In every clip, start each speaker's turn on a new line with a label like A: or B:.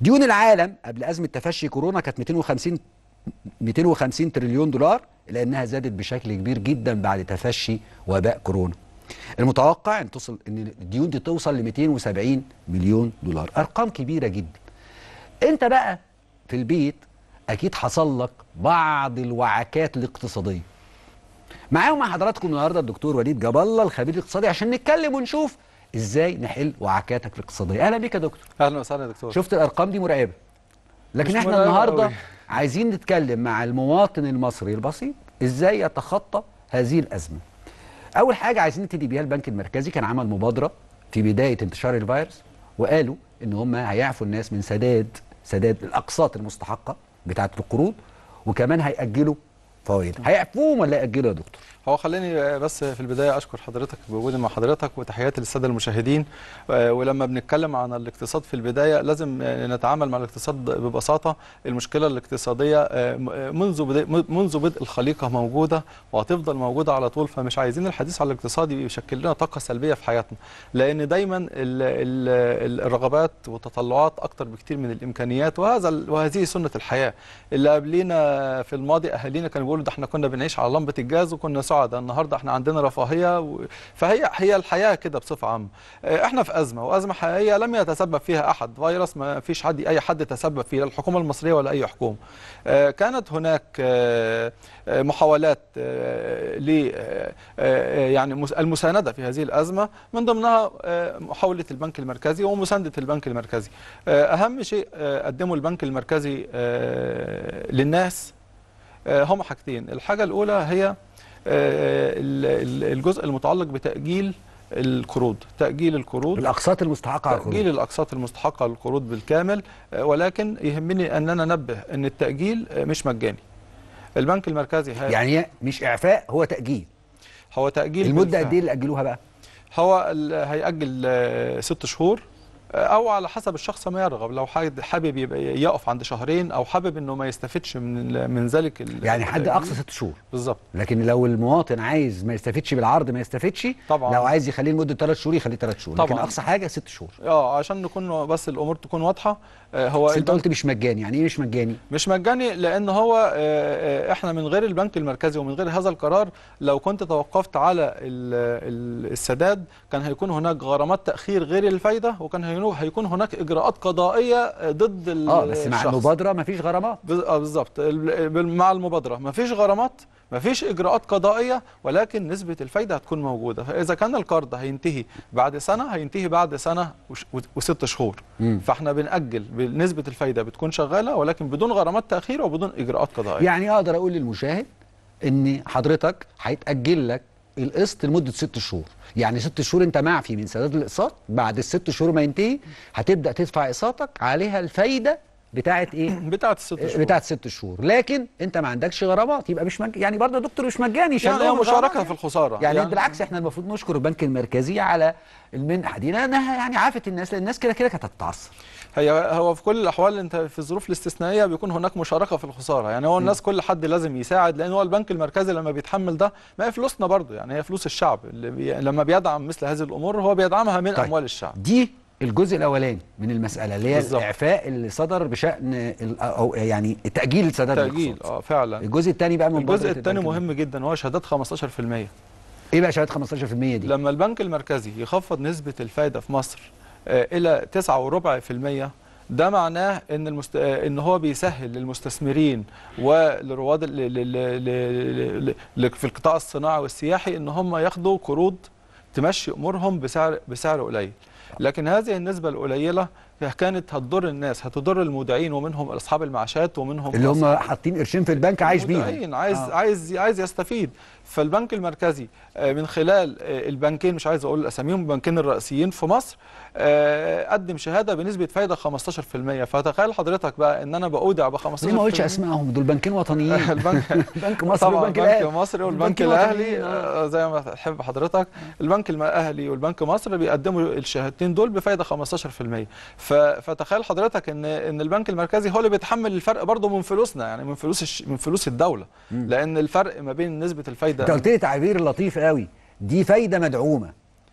A: ديون العالم قبل أزمة تفشي كورونا كانت 250 250 تريليون دولار لأنها زادت بشكل كبير جدا بعد تفشي وباء كورونا المتوقع ان توصل ان الديون دي توصل ل 270 مليون دولار ارقام كبيره جدا انت بقى في البيت اكيد حصل لك بعض الوعكات الاقتصاديه معايا مع حضراتكم النهارده الدكتور وليد جاب الله الخبير الاقتصادي عشان نتكلم ونشوف ازاي نحل وعكاتك الاقتصاديه اهلا بيك يا دكتور
B: اهلا وسهلا يا دكتور شفت
A: الارقام دي مرعبه لكن احنا النهارده أوي. عايزين نتكلم مع المواطن المصري البسيط ازاي يتخطى هذه الازمه اول حاجه عايزين نبتدي بيها البنك المركزي كان عمل مبادره في بدايه انتشار الفيروس وقالوا ان هم هيعفوا الناس من سداد سداد الاقساط المستحقه بتاعه القروض وكمان هيأجلوا فوائد هيعفوهم
B: ولا ياجلوا يا دكتور هو خليني بس في البدايه اشكر حضرتك بوجودي مع حضرتك وتحياتي للساده المشاهدين آه، ولما بنتكلم عن الاقتصاد في البدايه لازم آه، نتعامل مع الاقتصاد ببساطه المشكله الاقتصاديه آه، منذ منذ بدء الخليقه موجوده وهتفضل موجوده على طول فمش عايزين الحديث عن الاقتصاد يشكل لنا طاقه سلبيه في حياتنا لان دايما الرغبات والتطلعات اكتر بكتير من الامكانيات وهذا وهذه سنه الحياه اللي قبلينا في الماضي اهالينا كانوا بيقولوا ده احنا كنا بنعيش على لمبه الجاز وكنا سعداء النهارده احنا عندنا رفاهيه و... فهي هي الحياه كده بصفه عامه آه، احنا في ازمه وازمه حقيقيه لم يتسبب فيها احد فيروس ما فيش حد اي حد تسبب فيه لا الحكومه المصريه ولا اي حكومه آه، كانت هناك آه، محاولات ل يعني المسانده في هذه الازمه من ضمنها محاوله البنك المركزي ومسانده البنك المركزي اهم شيء قدمه البنك المركزي للناس آه، هم حاجتين الحاجة الأولى هي آه، الجزء المتعلق بتأجيل القروض تأجيل القروض الأقساط المستحقة على القروض تأجيل الأقساط المستحقة للقروض بالكامل آه، ولكن يهمني أن أنا أنبه أن التأجيل مش مجاني البنك المركزي يعني مش إعفاء هو تأجيل هو تأجيل المدة قد إيه اللي أجلوها بقى؟ هو هيأجل ست شهور او على حسب الشخص ما يرغب لو حابب يقف عند شهرين او حابب انه ما يستفدش من من ذلك يعني حد اقصى ست شهور بالظبط لكن لو
A: المواطن عايز ما يستفدش بالعرض ما يستفدش طبعا لو عايز يخليه لمده ثلاث شهور يخليه ثلاث شهور طبعا. لكن اقصى حاجه ست
B: شهور اه عشان نكون بس الامور تكون واضحه آه، هو بس انت قلت
A: مش مجاني يعني ايه مش مجاني
B: مش مجاني لان هو آه، آه، احنا من غير البنك المركزي ومن غير هذا القرار لو كنت توقفت على السداد كان هيكون هناك غرامات تاخير غير الفايده وكان هيكون هناك اجراءات قضائيه ضد اه بس مع المبادره ما فيش غرامات اه بالظبط مع المبادره ما فيش غرامات ما فيش اجراءات قضائيه ولكن نسبه الفايده هتكون موجوده فاذا كان القرض هينتهي بعد سنه هينتهي بعد سنه وست شهور مم. فاحنا بنأجل نسبه الفايده بتكون شغاله ولكن بدون غرامات تاخير وبدون اجراءات قضائيه
A: يعني اقدر اقول للمشاهد ان حضرتك هيتأجل لك القسط لمده ست شهور يعني ست شهور انت معفي من سداد الاقساط بعد الست شهور ما ينتهي هتبدا تدفع اقساطك عليها الفايده بتاعت ايه بتاعت الست شهور بتاعت الست شهور لكن انت ما عندكش غرامات يبقى مش مج... يعني برضه يا دكتور مش مجاني يعني مشاركه في الخساره يعني, يعني, يعني بالعكس احنا المفروض نشكر البنك المركزي
B: على المنحه دي لانها يعني عافت الناس لان الناس كده كده كانت هتتعصر هي هو في كل الاحوال انت في الظروف الاستثنائيه بيكون هناك مشاركه في الخساره يعني هو الناس كل حد لازم يساعد لان هو البنك المركزي لما بيتحمل ده ما هي فلوسنا برضه يعني هي فلوس الشعب اللي بي... لما بيدعم مثل هذه الامور هو بيدعمها من طيب. اموال الشعب دي الجزء الاولاني من المساله اللي هي الاعفاء
A: اللي صدر بشان او يعني تاجيل سداد تاجيل
B: اه فعلا الجزء
A: الثاني بقى من الجزء الثاني مهم
B: جدا وهو شهادات 15% ايه بقى شهادات 15% دي؟ لما البنك المركزي يخفض نسبه الفائده في مصر آه، الى 9.4% ده معناه ان المست... آه، ان هو بيسهل للمستثمرين ولرواد ل... ل... ل... ل... في القطاع الصناعي والسياحي ان هم ياخدوا قروض تمشي امورهم بسعر بسعر قليل لكن هذه النسبه القليله كانت هتضر الناس هتضر المودعين ومنهم اصحاب المعاشات ومنهم اللي هم
A: حاطين قرشين في البنك عايش بيهم عايز آه.
B: عايز عايز يستفيد فالبنك المركزي آه، من خلال آه، البنكين مش عايز اقول اساميهم البنكين الرئيسيين في مصر آه، قدم شهاده بنسبه فايده 15% فتخيل حضرتك بقى ان انا بودع ب 15% ما قلتش
A: اسمائهم دول بنكين وطنيين البنك
B: بنك مصر والبنك الاهلي بنك مصر والبنك الاهلي زي ما تحب حضرتك البنك الاهلي والبنك مصر بيقدموا الشهادتين دول بفايده 15% فتخيل حضرتك ان ان البنك المركزي هو اللي بيتحمل الفرق برضه من فلوسنا يعني من فلوس الش... من فلوس الدوله مم. لان الفرق ما بين نسبه الفايده انت قلت
A: لي تعبير لطيف قوي دي فايده مدعومه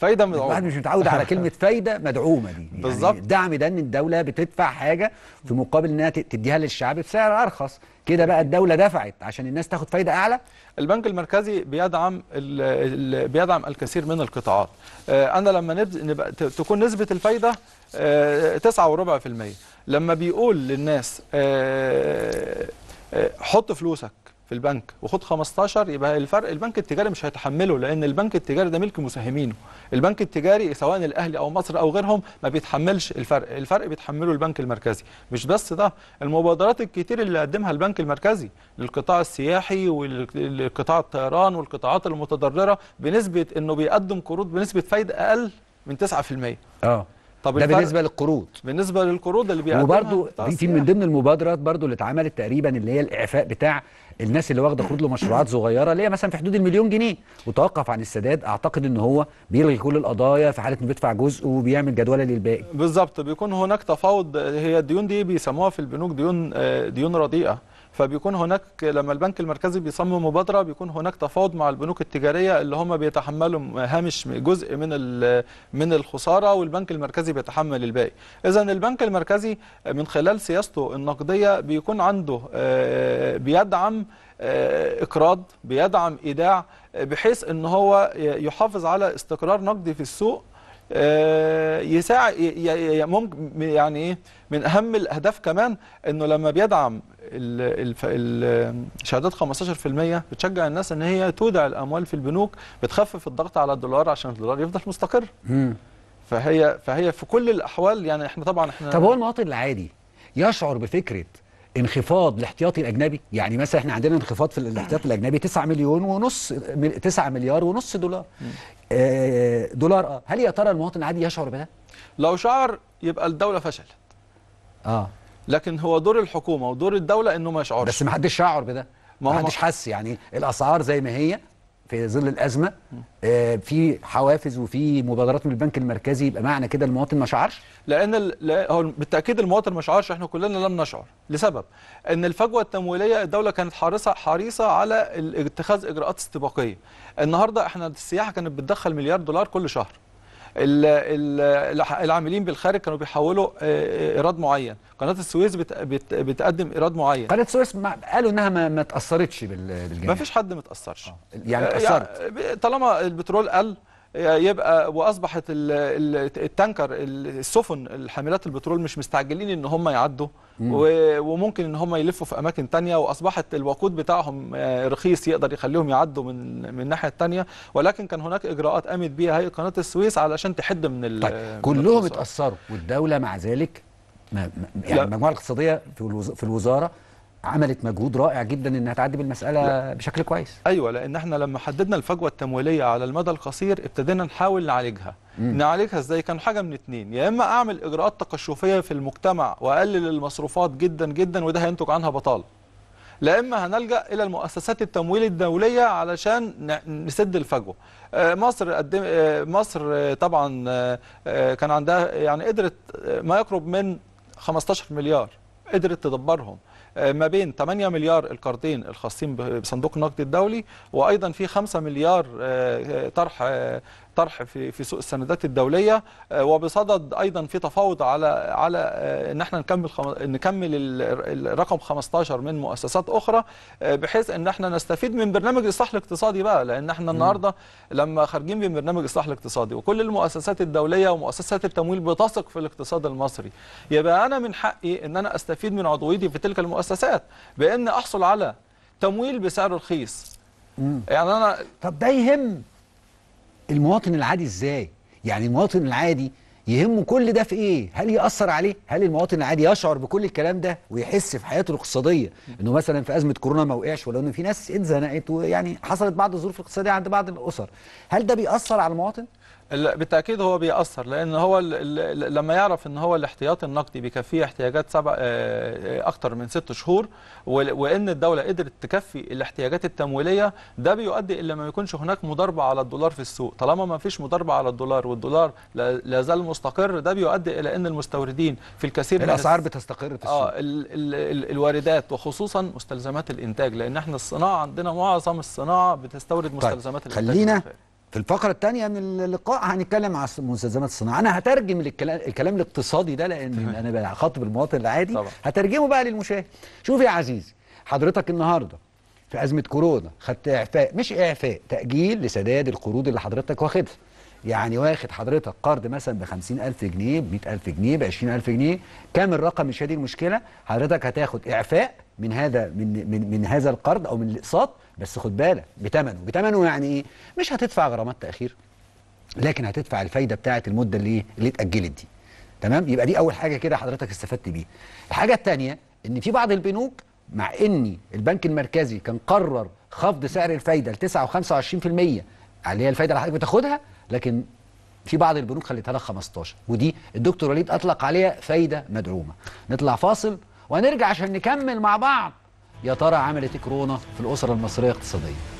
A: فايده مدعومه الواحد مش متعود على كلمه فايده مدعومه دي يعني بالظبط الدعم ده ان الدوله بتدفع حاجه في مقابل انها تديها للشعب بسعر ارخص كده بقى الدوله دفعت عشان الناس تاخد فايده
B: اعلى البنك المركزي بيدعم الـ الـ بيدعم الكثير من القطاعات آه، انا لما نبقى تكون نسبه الفايده 9.4% آه، لما بيقول للناس آه، حط فلوسك في البنك وخد 15 يبقى الفرق البنك التجاري مش هيتحمله لان البنك التجاري ده ملك مساهمينه البنك التجاري سواء الاهلي او مصر او غيرهم ما بيتحملش الفرق الفرق بيتحمله البنك المركزي مش بس ده المبادرات الكتير اللي قدمها البنك المركزي للقطاع السياحي والقطاع الطيران والقطاعات المتضرره بنسبه انه بيقدم قروض بنسبه فايده اقل من 9% اه طب ده بالنسبه للقروض بالنسبه للقروض اللي بيقدمها وبرده دي من يعني.
A: ضمن المبادرات برضو اللي اتعملت تقريبا اللي هي الاعفاء بتاع الناس اللي واخده قروض لمشروعات صغيره اللي هي مثلا في حدود المليون جنيه وتوقف عن السداد اعتقد ان هو بيلغي كل القضايا في حاله انه بيدفع جزء وبيعمل جدوله للباقي
B: بالظبط بيكون هناك تفاوض هي الديون دي بيسموها في البنوك ديون آه، ديون رديئه فبيكون هناك لما البنك المركزي بيصمم مبادره بيكون هناك تفاوض مع البنوك التجاريه اللي هم بيتحملوا هامش جزء من من الخساره والبنك المركزي بيتحمل الباقي اذا البنك المركزي من خلال سياسته النقديه بيكون عنده آه، بيدعم آه، اقراض بيدعم ايداع بحيث ان هو يحافظ على استقرار نقدي في السوق آه، يساعد ممكن يعني ايه من اهم الاهداف كمان انه لما بيدعم الشهادات 15% بتشجع الناس ان هي تودع الاموال في البنوك بتخفف الضغط على الدولار عشان الدولار يفضل مستقر فهي فهي في كل الاحوال يعني احنا طبعا احنا طب هو المواطن العادي
A: يشعر بفكره انخفاض الاحتياطي الاجنبي يعني مثلا احنا عندنا انخفاض في الاحتياطي الاجنبي 9 مليون ونص 9 مليار ونص دولار آه، دولار اه هل يا ترى المواطن العادي يشعر بده
B: لو شعر يبقى الدوله فشلت اه لكن هو دور الحكومه ودور الدوله انه ما يشعرش بس ما حدش شعر بده ما حدش حس يعني
A: الاسعار زي ما هي في ظل الازمه آه، في حوافز وفي مبادرات من البنك المركزي يبقى معنى كده المواطن ما شعرش؟
B: لان لا هو بالتاكيد المواطن ما شعرش احنا كلنا لم نشعر لسبب ان الفجوه التمويليه الدوله كانت حريصه حريصه على اتخاذ اجراءات استباقيه. النهارده احنا السياحه كانت بتدخل مليار دولار كل شهر. العاملين بالخارج كانوا بيحولوا آه، آه، ايراد معين قناه السويس بت بت بتقدم ايراد معين قناه السويس قالوا انها ما, ما تاثرتش بالجنيه ما فيش حد ما تاثرش اه،
A: يعني اتاثرت
B: يعني طالما البترول قل يبقى واصبحت التانكر السفن الحاملات البترول مش مستعجلين ان هم يعدوا وممكن ان هم يلفوا في اماكن تانية واصبحت الوقود بتاعهم آه، رخيص يقدر يخليهم يعدوا من من الناحيه الثانيه ولكن كان هناك اجراءات قامت بيها هيئه قناه السويس علشان تحد من طيب كلهم
A: اتاثروا والدوله مع ذلك يعني المجموعه الاقتصاديه في الوزاره عملت مجهود رائع جدا انها تعدي بالمساله لا. بشكل
B: كويس ايوه لان احنا لما حددنا الفجوه التمويليه على المدى القصير ابتدينا نحاول نعالجها مم. نعالجها ازاي كان حاجه من اتنين يا اما اعمل اجراءات تقشفيه في المجتمع واقلل المصروفات جدا جدا وده هينتج عنها بطاله لا اما هنلجا الى المؤسسات التمويل الدوليه علشان نسد الفجوه آه، مصر قدم آه، مصر طبعا آه، كان عندها يعني قدرت ما يقرب من 15 مليار قدرت تدبرهم آه، ما بين 8 مليار القرضين الخاصين بصندوق النقد الدولي وايضا في 5 مليار آه، طرح آه، طرح في في سوق السندات الدوليه آه، وبصدد ايضا في تفاوض على على آه، ان احنا نكمل نكمل الرقم 15 من مؤسسات اخرى آه، بحيث ان احنا نستفيد من برنامج الاصلاح الاقتصادي بقى لان احنا النهارده لما خارجين من برنامج الاصلاح الاقتصادي وكل المؤسسات الدوليه ومؤسسات التمويل بتثق في الاقتصاد المصري يبقى انا من حقي ان انا استفيد من عضويتي في تلك المؤسسات بان احصل على تمويل بسعر رخيص يعني انا طب ده يهم المواطن العادي ازاي
A: يعني المواطن العادي يهمه كل ده في ايه هل ياثر عليه هل المواطن العادي يشعر بكل الكلام ده ويحس في حياته الاقتصاديه انه مثلا في ازمه كورونا ما وقعش ولو ان في ناس اتزنقت ويعني حصلت بعض الظروف الاقتصاديه عند بعض الاسر هل ده بيأثر على المواطن
B: بالتاكيد هو بيأثر لان هو لما يعرف ان هو الاحتياط النقدي بيكفيه احتياجات سبع آه، آه، اكتر من ست شهور وان الدوله قدرت تكفي الاحتياجات التمويليه ده بيؤدي الى ما يكونش هناك مضاربه على الدولار في السوق طالما ما فيش مضاربه على الدولار والدولار لا زال مستقر ده بيؤدي الى ان المستوردين في الكثير من الاسعار
A: بتستقر في آه، السوق اه
B: الواردات وخصوصا مستلزمات الانتاج لان احنا الصناعه عندنا معظم الصناعه بتستورد طيب، مستلزمات طيب. الانتاج خلينا
A: في الفقرة الثانية من اللقاء هنتكلم عن مستلزمات الصناعة، أنا هترجم الكلام الكلام الاقتصادي ده لأن طبعا. أنا بخاطب المواطن العادي طبعا. هترجمه بقى للمشاهد. شوف يا عزيزي حضرتك النهارده في أزمة كورونا خدت إعفاء مش إعفاء تأجيل لسداد القروض اللي حضرتك واخدها. يعني واخد حضرتك قرض مثلا ب 50000 جنيه ب 100000 جنيه ب 20000 جنيه كام الرقم مش هي المشكله حضرتك هتاخد اعفاء من هذا من من, من هذا القرض او من الاقساط بس خد بالك بتمنه بتمنه يعني ايه مش هتدفع غرامات تاخير لكن هتدفع الفايده بتاعه المده اللي اللي اتاجلت دي تمام يبقى دي اول حاجه كده حضرتك استفدت بيها الحاجه الثانيه ان في بعض البنوك مع ان البنك المركزي كان قرر خفض سعر الفايده ل 9 و25% اللي هي الفايده اللي حضرتك بتاخدها لكن في بعض البنوك خليتها لك 15 ودي الدكتور وليد اطلق عليها فايده مدعومه نطلع فاصل ونرجع عشان نكمل مع بعض يا ترى عملت كورونا في الأسرة المصرية اقتصاديه